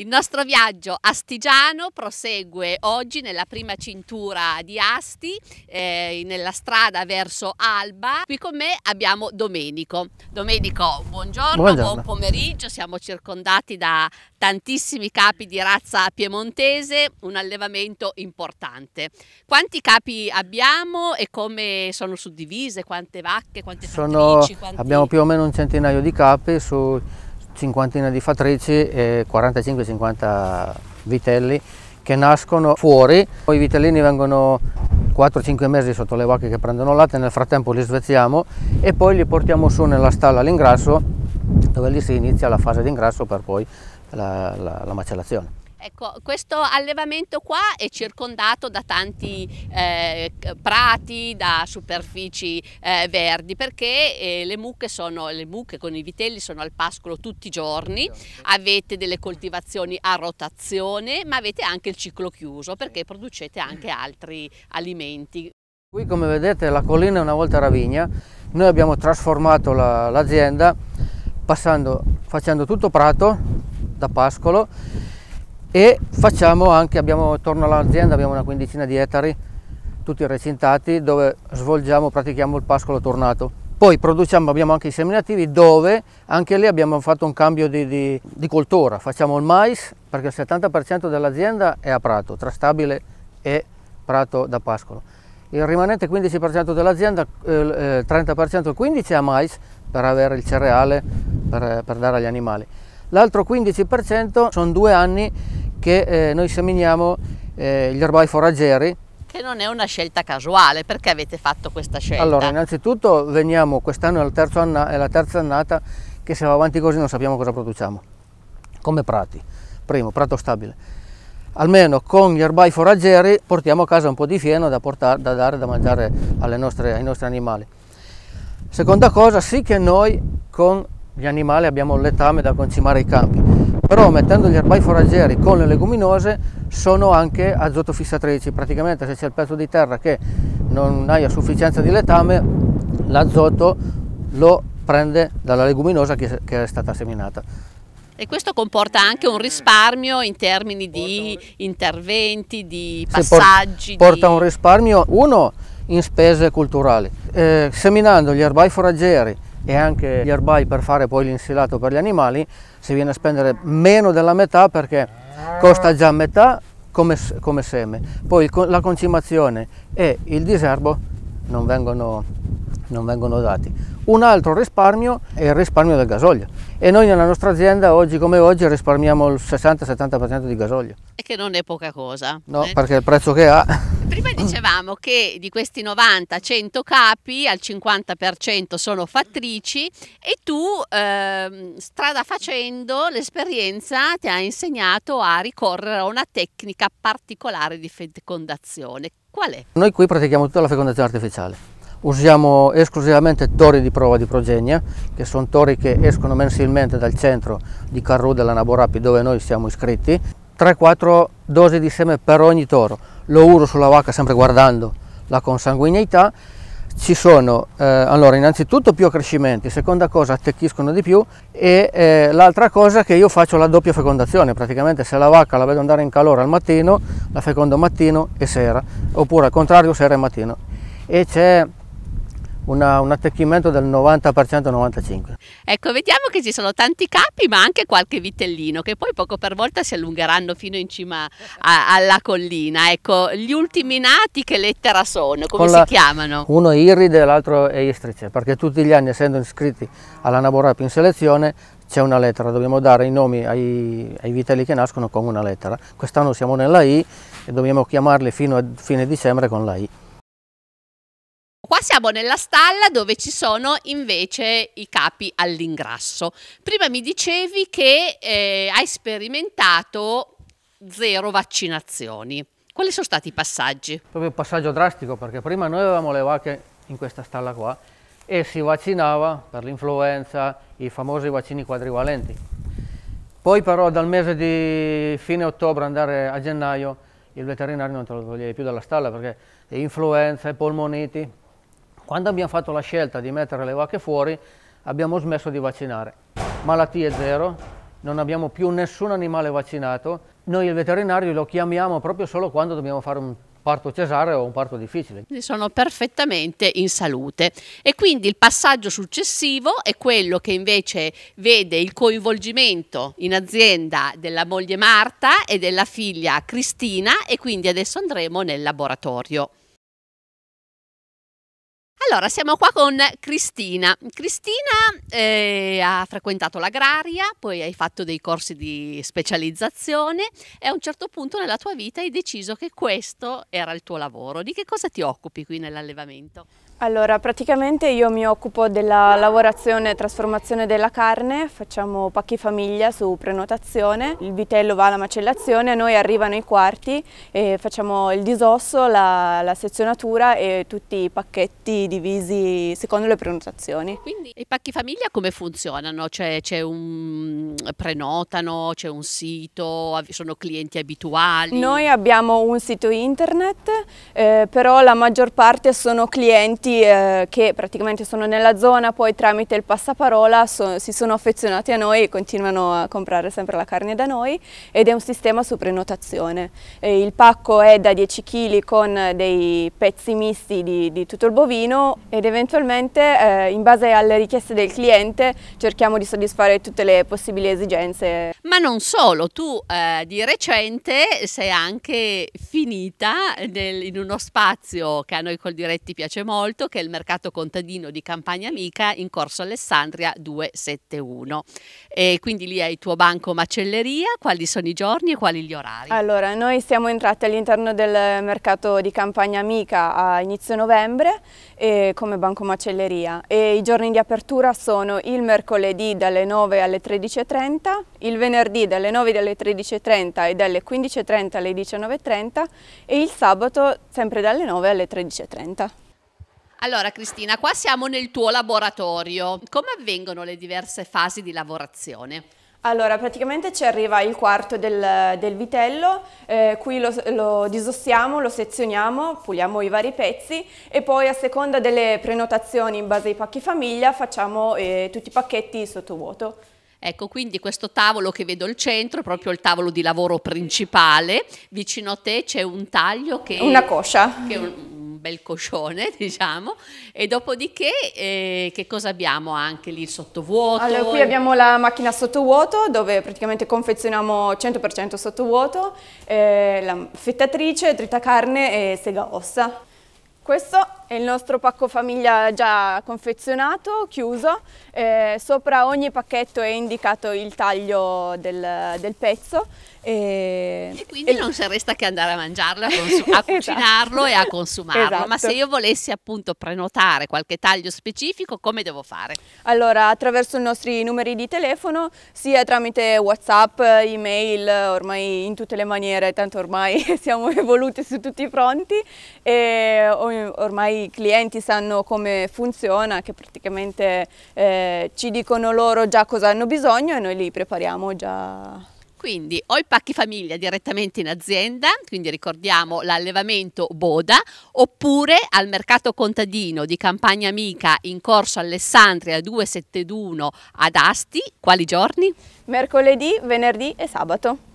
Il nostro viaggio astigiano prosegue oggi nella prima cintura di Asti, eh, nella strada verso Alba. Qui con me abbiamo Domenico. Domenico, buongiorno, buongiorno, buon pomeriggio. Siamo circondati da tantissimi capi di razza piemontese, un allevamento importante. Quanti capi abbiamo e come sono suddivise? Quante vacche, quante sono, fattrici? Quanti... Abbiamo più o meno un centinaio di capi su cinquantina di fatrici e 45-50 vitelli che nascono fuori. Poi i vitellini vengono 4-5 mesi sotto le vacche che prendono latte, nel frattempo li svezziamo e poi li portiamo su nella stalla all'ingrasso dove lì si inizia la fase di ingrasso per poi la, la, la macellazione. Ecco, questo allevamento qua è circondato da tanti eh, prati, da superfici eh, verdi, perché eh, le, mucche sono, le mucche con i vitelli sono al pascolo tutti i giorni, avete delle coltivazioni a rotazione, ma avete anche il ciclo chiuso perché producete anche altri alimenti. Qui come vedete la collina una volta era vigna, noi abbiamo trasformato l'azienda la, facendo tutto prato da pascolo e facciamo anche, abbiamo, attorno all'azienda abbiamo una quindicina di ettari tutti recintati dove svolgiamo, pratichiamo il pascolo tornato. Poi produciamo, abbiamo anche i seminativi dove anche lì abbiamo fatto un cambio di, di, di coltura, facciamo il mais perché il 70% dell'azienda è a prato, tra stabile e prato da pascolo. Il rimanente 15% dell'azienda, eh, eh, il eh, 30% il 15% è a mais per avere il cereale per, per dare agli animali. L'altro 15% sono due anni che eh, noi seminiamo eh, gli erbai foraggeri. Che non è una scelta casuale, perché avete fatto questa scelta? Allora, innanzitutto veniamo, quest'anno è la terza annata che se va avanti così non sappiamo cosa produciamo, come prati, primo, prato stabile. Almeno con gli erbai foraggeri portiamo a casa un po' di fieno da, portare, da dare da mangiare nostre, ai nostri animali. Seconda cosa, sì che noi con gli animali abbiamo il letame da concimare ai campi, però mettendo gli erbai foraggeri con le leguminose sono anche azotofissatrici, praticamente se c'è il pezzo di terra che non hai a sufficienza di letame, l'azoto lo prende dalla leguminosa che, è stata seminata. E questo comporta anche un risparmio in termini di interventi, di passaggi? Sì, porta di... un risparmio, uno, in spese culturali. Eh, seminando gli erbai foraggeri e anche gli erbai per fare poi l'insilato per gli animali si viene a spendere meno della metà perché costa già metà come, come seme. Poi la concimazione e il diserbo non vengono, non vengono dati. Un altro risparmio è il risparmio del gasolio e noi nella nostra azienda oggi come oggi risparmiamo il 60-70% di gasolio. E che non è poca cosa. No, eh? perché il prezzo che ha Prima ah. dicevamo che di questi 90-100 capi al 50% sono fattrici e tu eh, strada facendo l'esperienza ti ha insegnato a ricorrere a una tecnica particolare di fecondazione. Qual è? Noi qui pratichiamo tutta la fecondazione artificiale. Usiamo esclusivamente tori di prova di progenia, che sono tori che escono mensilmente dal centro di Carruda della Naborapi dove noi siamo iscritti 3-4 dosi di seme per ogni toro, lo uso sulla vacca sempre guardando la consanguineità, ci sono eh, allora innanzitutto più accrescimenti, seconda cosa attecchiscono di più e eh, l'altra cosa che io faccio la doppia fecondazione, praticamente se la vacca la vedo andare in calore al mattino, la fecondo mattino e sera, oppure al contrario sera e mattino. E c'è una, un attecchimento del 90%-95%. Ecco, vediamo che ci sono tanti capi ma anche qualche vitellino che poi poco per volta si allungheranno fino in cima a, alla collina. Ecco, gli ultimi nati che lettera sono? Come Con si chiamano? Uno è irride e l'altro è istrice, perché tutti gli anni essendo iscritti alla all'anaborapio in selezione c'è una lettera, dobbiamo dare i nomi ai, ai vitelli che nascono con una lettera. Quest'anno siamo nella I e dobbiamo chiamarli fino a fine dicembre con la I. Qua siamo nella stalla dove ci sono invece i capi all'ingrasso. Prima mi dicevi che eh, hai sperimentato zero vaccinazioni. Quali sono stati i passaggi? Proprio un passaggio drastico perché prima noi avevamo le vacche in questa stalla qua e si vaccinava per l'influenza, i famosi vaccini quadrivalenti. Poi però dal mese di fine ottobre andare a gennaio il veterinario non te lo toglieva più dalla stalla perché influenza e polmoniti quando abbiamo fatto la scelta di mettere le vacche fuori, abbiamo smesso di vaccinare. Malattie zero, non abbiamo più nessun animale vaccinato. Noi il veterinario lo chiamiamo proprio solo quando dobbiamo fare un parto cesareo o un parto difficile. Sono perfettamente in salute e quindi il passaggio successivo è quello che invece vede il coinvolgimento in azienda della moglie Marta e della figlia Cristina e quindi adesso andremo nel laboratorio. Allora, siamo qua con Cristina. Cristina eh, ha frequentato l'agraria, poi hai fatto dei corsi di specializzazione e a un certo punto nella tua vita hai deciso che questo era il tuo lavoro. Di che cosa ti occupi qui nell'allevamento? Allora, praticamente io mi occupo della lavorazione e trasformazione della carne, facciamo pacchi famiglia su prenotazione, il vitello va alla macellazione, a noi arrivano i quarti e facciamo il disosso, la, la sezionatura e tutti i pacchetti divisi secondo le prenotazioni. Quindi i pacchi famiglia come funzionano? Cioè, c'è un prenotano, c'è un sito, sono clienti abituali? Noi abbiamo un sito internet, eh, però la maggior parte sono clienti tutti eh, che praticamente sono nella zona, poi tramite il passaparola so, si sono affezionati a noi e continuano a comprare sempre la carne da noi ed è un sistema su prenotazione. Eh, il pacco è da 10 kg con dei pezzi misti di, di tutto il bovino ed eventualmente eh, in base alle richieste del cliente cerchiamo di soddisfare tutte le possibili esigenze. Ma non solo, tu eh, di recente sei anche finita nel, in uno spazio che a noi col diretti piace molto Mercato, che è il mercato contadino di Campagna Amica in corso Alessandria 271. E quindi lì hai il tuo banco macelleria, quali sono i giorni e quali gli orari? Allora, noi siamo entrati all'interno del mercato di Campagna Amica a inizio novembre eh, come banco macelleria e i giorni di apertura sono il mercoledì dalle 9 alle 13.30, il venerdì dalle 9 alle 13.30 e dalle 15.30 alle 19.30 e il sabato sempre dalle 9 alle 13.30. Allora Cristina, qua siamo nel tuo laboratorio. Come avvengono le diverse fasi di lavorazione? Allora, praticamente ci arriva il quarto del, del vitello, eh, qui lo, lo, disossiamo, lo sezioniamo, puliamo i vari pezzi e poi a seconda delle prenotazioni in base ai pacchi famiglia facciamo eh, tutti i pacchetti sottovuoto. Ecco, quindi questo tavolo che vedo al centro è proprio il tavolo di lavoro principale. Vicino a te c'è un taglio che... Una coscia. Che un, bel coscione, diciamo, e dopodiché eh, che cosa abbiamo anche lì sottovuoto? Allora, qui abbiamo la macchina sottovuoto dove praticamente confezioniamo 100% sottovuoto, eh, la fettatrice, dritta carne e sega ossa. Questo è il nostro pacco famiglia già confezionato, chiuso. Eh, sopra ogni pacchetto è indicato il taglio del, del pezzo. E, e quindi e non ci resta che andare a mangiarlo, a, a esatto. cucinarlo esatto. e a consumarlo. Esatto. Ma se io volessi appunto prenotare qualche taglio specifico, come devo fare? Allora, attraverso i nostri numeri di telefono, sia tramite WhatsApp, email, ormai in tutte le maniere, tanto ormai siamo evoluti su tutti i fronti e ormai i clienti sanno come funziona, che praticamente eh, ci dicono loro già cosa hanno bisogno e noi li prepariamo già. Quindi o i pacchi famiglia direttamente in azienda, quindi ricordiamo l'allevamento Boda, oppure al mercato contadino di Campagna Amica in corso Alessandria 271 ad Asti, quali giorni? Mercoledì, venerdì e sabato.